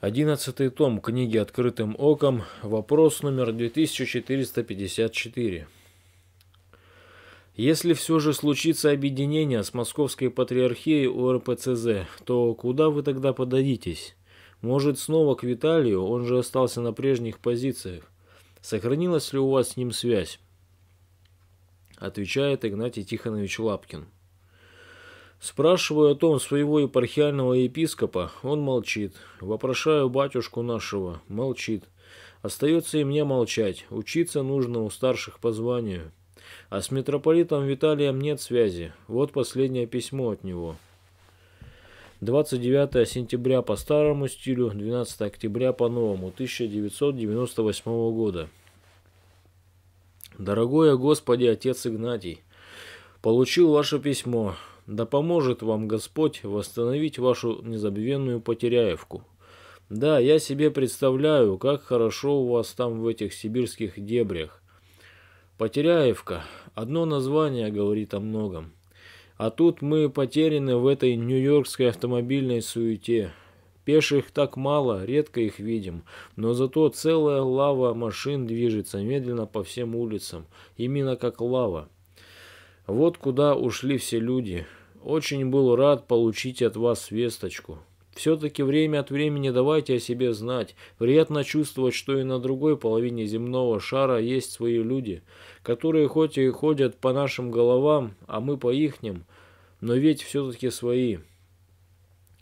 Одиннадцатый том книги «Открытым оком», вопрос номер 2454. Если все же случится объединение с Московской Патриархией ОРПЦЗ, то куда вы тогда подадитесь? Может, снова к Виталию, он же остался на прежних позициях. Сохранилась ли у вас с ним связь? Отвечает Игнатий Тихонович Лапкин. Спрашиваю о том своего епархиального епископа, он молчит. Вопрошаю батюшку нашего, молчит. Остается и мне молчать, учиться нужно у старших по званию. А с митрополитом Виталием нет связи, вот последнее письмо от него. 29 сентября по старому стилю, 12 октября по новому, 1998 года. Дорогой Господи, Отец Игнатий, получил ваше письмо. Да поможет вам Господь восстановить вашу незабвенную Потеряевку. Да, я себе представляю, как хорошо у вас там в этих сибирских дебрях. Потеряевка. Одно название говорит о многом. А тут мы потеряны в этой нью-йоркской автомобильной суете. Пеших так мало, редко их видим, но зато целая лава машин движется медленно по всем улицам, именно как лава. Вот куда ушли все люди, очень был рад получить от вас весточку. Все-таки время от времени давайте о себе знать. Приятно чувствовать, что и на другой половине земного шара есть свои люди, которые хоть и ходят по нашим головам, а мы по ихним, но ведь все-таки свои.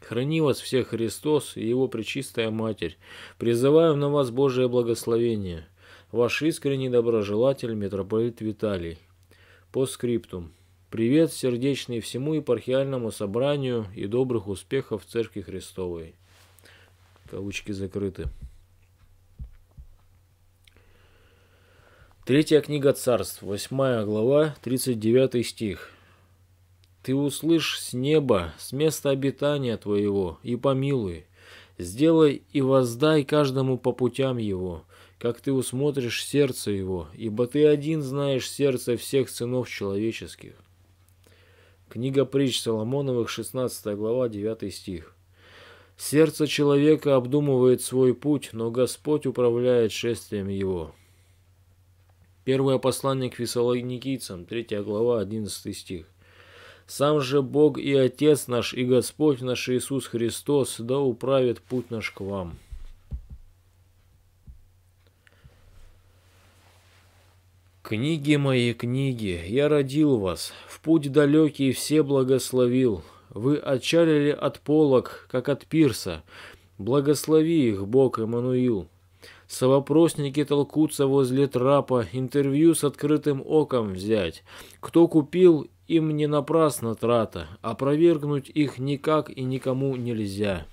Храни вас всех Христос и Его Пречистая Матерь. Призываю на вас Божие благословение. Ваш искренний доброжелатель, митрополит Виталий. По скриптум. Привет сердечный всему епархиальному собранию и добрых успехов в Церкви Христовой. Кавычки закрыты. Третья книга царств, восьмая глава, 39 стих. «Ты услышь с неба, с места обитания твоего, и помилуй. Сделай и воздай каждому по путям его, как ты усмотришь сердце его, ибо ты один знаешь сердце всех сынов человеческих. Книга притч Соломоновых, 16 глава, 9 стих. Сердце человека обдумывает свой путь, но Господь управляет шествием его. Первое послание к Фессалоникийцам, 3 глава, 11 стих. «Сам же Бог и Отец наш, и Господь наш Иисус Христос, да управит путь наш к вам». Книги мои, книги, я родил вас, в путь далекий все благословил. Вы отчалили от полок, как от пирса. Благослови их, Бог Эммануил. Совопросники толкутся возле трапа, интервью с открытым оком взять. Кто купил, им не напрасно трата, опровергнуть а их никак и никому нельзя.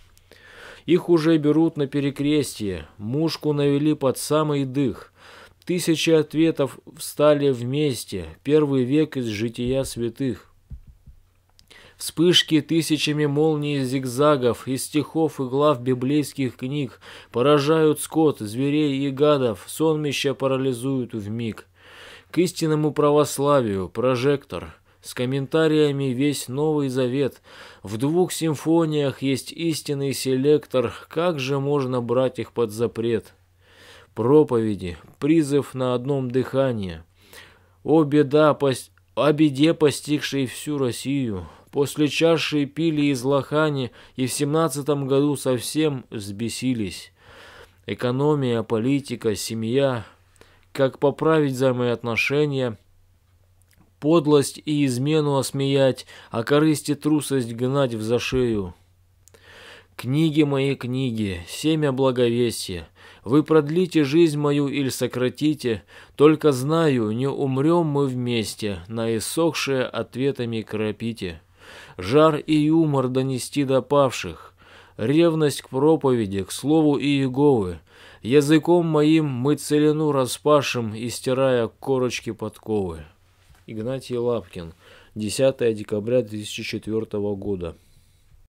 Их уже берут на перекрестие, мушку навели под самый дых. Тысячи ответов встали вместе, первый век из жития святых. Вспышки тысячами молний зигзагов, из стихов и глав библейских книг поражают скот, зверей и гадов, сонмища парализуют в миг. К истинному православию прожектор, с комментариями весь Новый Завет. В двух симфониях есть истинный селектор, как же можно брать их под запрет? проповеди, призыв на одном дыхании. О, беда, пос... о беде, постигшей всю Россию. После чаши пили из лохани и в семнадцатом году совсем взбесились. Экономия, политика, семья, как поправить взаимоотношения, подлость и измену осмеять, а корысть и трусость гнать в зашею. Книги мои книги, семя благовестия, вы продлите жизнь мою или сократите, только знаю, не умрем мы вместе, на иссохшие ответами крапите. Жар и юмор донести до павших, ревность к проповеди, к слову и Иеговы, языком моим мы целину распашем, и стирая корочки подковы. Игнатий Лапкин, 10 декабря 2004 года.